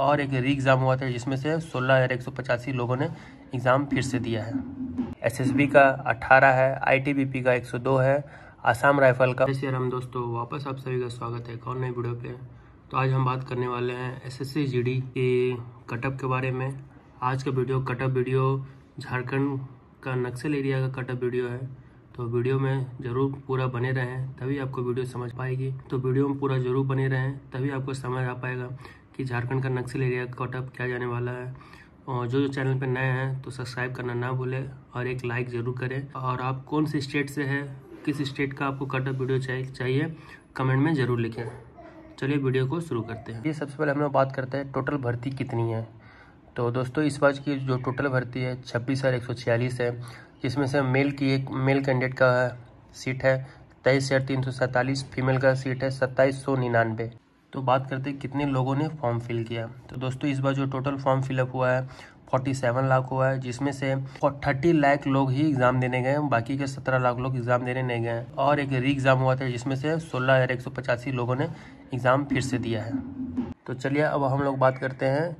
और एक री एग्ज़ाम हुआ था जिसमें से सोलह लोगों ने एग्ज़ाम फिर से दिया है एसएसबी का 18 है आईटीबीपी का 102 है आसाम राइफल का जैसे हम दोस्तों वापस आप सभी का स्वागत है कौन नई वीडियो पे तो आज हम बात करने वाले हैं एसएससी जीडी के कटअप के बारे में आज का वीडियो कटअप वीडियो झारखंड का नक्सल एरिया का कटअप वीडियो है तो वीडियो में ज़रूर पूरा बने रहें तभी आपको वीडियो समझ पाएगी तो वीडियो में पूरा ज़रूर बने रहें तभी आपको समझ आ पाएगा कि झारखंड का नक्सल एरिया कटअप किया जाने वाला है और जो जो चैनल पे नए हैं तो सब्सक्राइब करना ना भूलें और एक लाइक ज़रूर करें और आप कौन से स्टेट से हैं किस स्टेट का आपको कटअप वीडियो चाहिए चाहिए कमेंट में ज़रूर लिखें चलिए वीडियो को शुरू करते हैं ये सबसे पहले हम लोग बात करते हैं टोटल भर्ती कितनी है तो दोस्तों इस बार की जो टोटल भर्ती है छब्बीस हज़ार एक सौ छियालीस है जिसमें से मेल की एक मेल कैंडिडेट का सीट है तेईस हज़ार तीन सौ सैंतालीस फीमेल का सीट है सत्ताईस सौ निन्यानवे तो बात करते हैं कितने लोगों ने फॉर्म फिल किया तो दोस्तों इस बार जो टोटल फॉर्म फिलअप हुआ है फोर्टी सेवन लाख हुआ है जिसमें से थर्टी लाख लोग ही एग्ज़ाम देने गए बाकी के सत्रह लाख लोग एग्ज़ाम देने नहीं गए और एक री एग्ज़ाम हुआ था जिसमें से सोलह हज़ार एक सौ पचासी लोगों ने एग्ज़ाम फिर से दिया है तो चलिए अब हम लोग बात करते हैं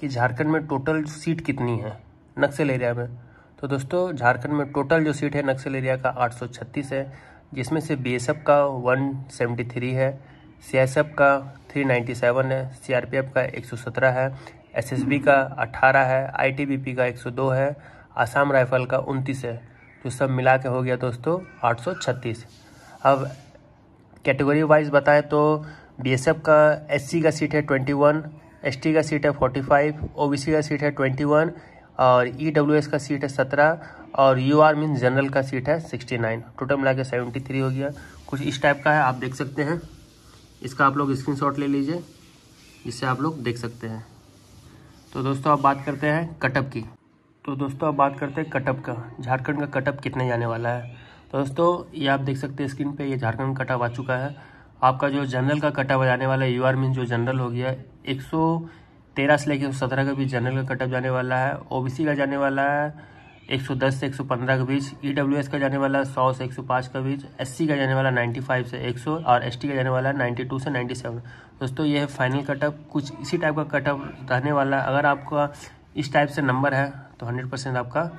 कि झारखंड में टोटल सीट कितनी है नक्सल एरिया में तो दोस्तों झारखंड में टोटल जो सीट है नक्सल एरिया का छत्तीस है जिसमें से एफ का थ्री है सी एस एफ का थ्री नाइन्टी सेवन है सी आर पी एफ़ का एक सौ सत्रह है एस एस बी का अट्ठारह है आई टी बी पी का एक सौ दो है आसाम राइफल का उनतीस है जो तो सब मिला के हो गया दोस्तों आठ सौ छत्तीस अब कैटेगरी वाइज बताएं तो एस एफ का एस सी का सीट है ट्वेंटी वन एस टी का सीट है फाइव ओ बी सी का सीट है ट्वेंटी वन और ई डब्ल्यू एस का सीट है सत्रह और यू आर मीन जनरल का सीट है सिक्सटी नाइन टोटल मिला के सेवेंटी थ्री हो गया कुछ इस टाइप का है आप देख सकते हैं इसका आप लोग स्क्रीनशॉट ले लीजिए जिससे आप लोग देख सकते हैं तो दोस्तों अब बात करते हैं कटअप की तो दोस्तों अब बात करते हैं कटअप का झारखंड का कटअप कितने जाने वाला है तो दोस्तों ये आप देख सकते हैं स्क्रीन पे ये झारखंड का कटअप आ चुका है आपका जो जनरल का कटअप जाने वाला है यू आर मीन जो जनरल हो गया एक सौ तेरह से लेकर सत्रह का भी जनरल का कटअप जाने वाला है ओ का जाने वाला है 110 से 115 के बीच ई e का जाने वाला 100 से 105 के बीच एस का जाने वाला 95 से 100 और एस का जाने वाला 92 से 97 दोस्तों ये है फाइनल कटअप कुछ इसी टाइप का कटअप रहने वाला अगर आपका इस टाइप से नंबर है तो 100 परसेंट आपका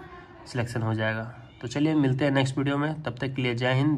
सिलेक्शन हो जाएगा तो चलिए मिलते हैं नेक्स्ट वीडियो में तब तक के लिए जय हिंद